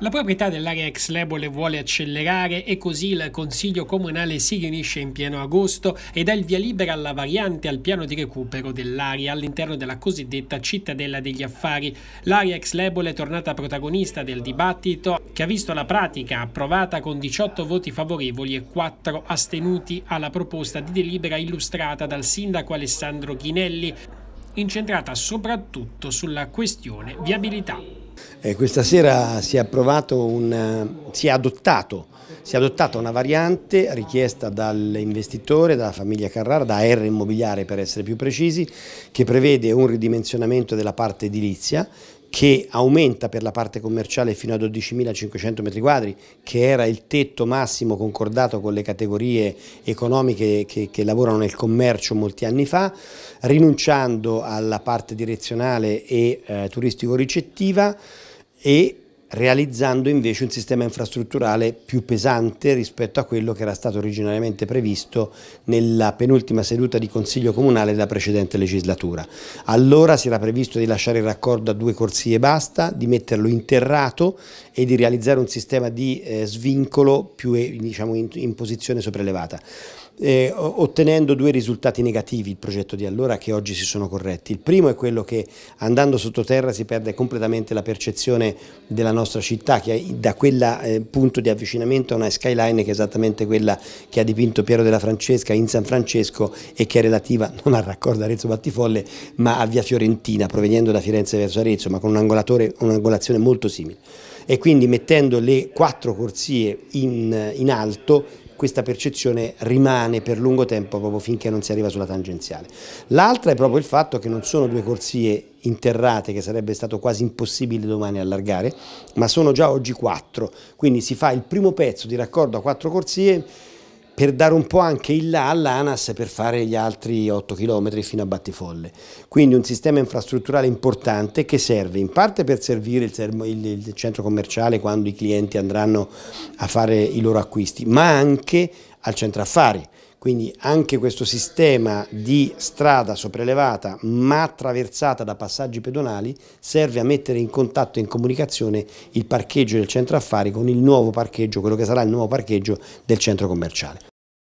La proprietà dell'area ex Lebole vuole accelerare e così il Consiglio Comunale si riunisce in pieno agosto e dà il via libera alla variante al piano di recupero dell'area all'interno della cosiddetta cittadella degli affari. L'area ex Lebole è tornata protagonista del dibattito che ha visto la pratica approvata con 18 voti favorevoli e 4 astenuti alla proposta di delibera illustrata dal sindaco Alessandro Ghinelli incentrata soprattutto sulla questione viabilità. Eh, questa sera si è, un, eh, si, è adottato, si è adottata una variante richiesta dall'investitore, dalla famiglia Carrara, da R Immobiliare per essere più precisi, che prevede un ridimensionamento della parte edilizia che aumenta per la parte commerciale fino a 12.500 metri quadri, che era il tetto massimo concordato con le categorie economiche che, che, lavorano nel commercio molti anni fa, rinunciando alla parte direzionale e eh, turistico-ricettiva e realizzando invece un sistema infrastrutturale più pesante rispetto a quello che era stato originariamente previsto nella penultima seduta di Consiglio Comunale della precedente legislatura. Allora si era previsto di lasciare il raccordo a due corsie e basta, di metterlo interrato e di realizzare un sistema di eh, svincolo più eh, diciamo, in, in posizione sopraelevata eh, ottenendo due risultati negativi il progetto di allora che oggi si sono corretti. Il primo è quello che andando sottoterra si perde completamente la percezione della nostra città, che da quel eh, punto di avvicinamento a una skyline che è esattamente quella che ha dipinto Piero della Francesca in San Francesco e che è relativa non al raccordo Arezzo Battifolle ma a Via Fiorentina, proveniendo da Firenze verso Arezzo, ma con un un'angolazione molto simile. E quindi mettendo le quattro corsie in, in alto questa percezione rimane per lungo tempo proprio finché non si arriva sulla tangenziale. L'altra è proprio il fatto che non sono due corsie interrate che sarebbe stato quasi impossibile domani allargare, ma sono già oggi quattro, quindi si fa il primo pezzo di raccordo a quattro corsie per dare un po' anche il là all'ANAS per fare gli altri 8 km fino a Battifolle. Quindi un sistema infrastrutturale importante che serve in parte per servire il, il, il centro commerciale quando i clienti andranno a fare i loro acquisti, ma anche al centro affari. Quindi anche questo sistema di strada sopraelevata ma attraversata da passaggi pedonali serve a mettere in contatto e in comunicazione il parcheggio del centro affari con il nuovo parcheggio, quello che sarà il nuovo parcheggio del centro commerciale.